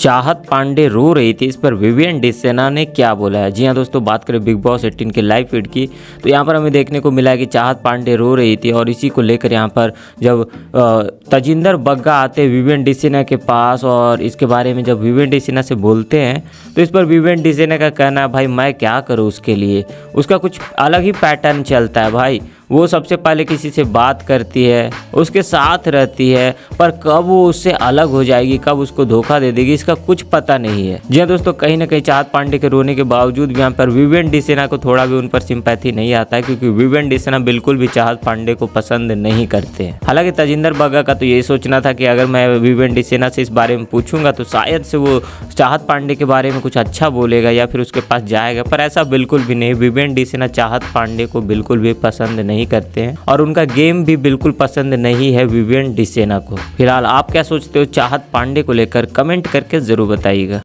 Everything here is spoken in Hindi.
चाहत पांडे रो रही थी इस पर विवियन डिसेना ने क्या बोला है जी हाँ दोस्तों बात करें बिग बॉस एट्टीन के लाइव फीड की तो यहाँ पर हमें देखने को मिला कि चाहत पांडे रो रही थी और इसी को लेकर यहाँ पर जब तजिंदर बग्गा आते विवियन डिसेना के पास और इसके बारे में जब विवियन डिसेना से बोलते हैं तो इस पर विवियन डिसेना का कहना है भाई मैं क्या करूँ उसके लिए उसका कुछ अलग ही पैटर्न चलता है भाई वो सबसे पहले किसी से बात करती है उसके साथ रहती है पर कब वो उससे अलग हो जाएगी कब उसको धोखा दे देगी इसका कुछ पता नहीं है जी हाँ दोस्तों कहीं ना कहीं चाहत पांडे के रोने के बावजूद भी यहाँ पर विवेन डिसेना को थोड़ा भी उन पर सिंपैथी नहीं आता है क्योंकि विवेन डिसेना बिल्कुल भी चाहत पांडे को पसंद नहीं करते हैं हालांकि तजिंदर बगा का तो यही सोचना था कि अगर मैं विवेन डिसेना से इस बारे में पूछूंगा तो शायद से वो चाहत पांडे के बारे में कुछ अच्छा बोलेगा या फिर उसके पास जाएगा पर ऐसा बिल्कुल भी नहीं विवेन डिसेना चाहत पांडे को बिल्कुल भी पसंद नहीं नहीं करते हैं और उनका गेम भी बिल्कुल पसंद नहीं है विवियन डिसेना को फिलहाल आप क्या सोचते हो चाहत पांडे को लेकर कमेंट करके जरूर बताइएगा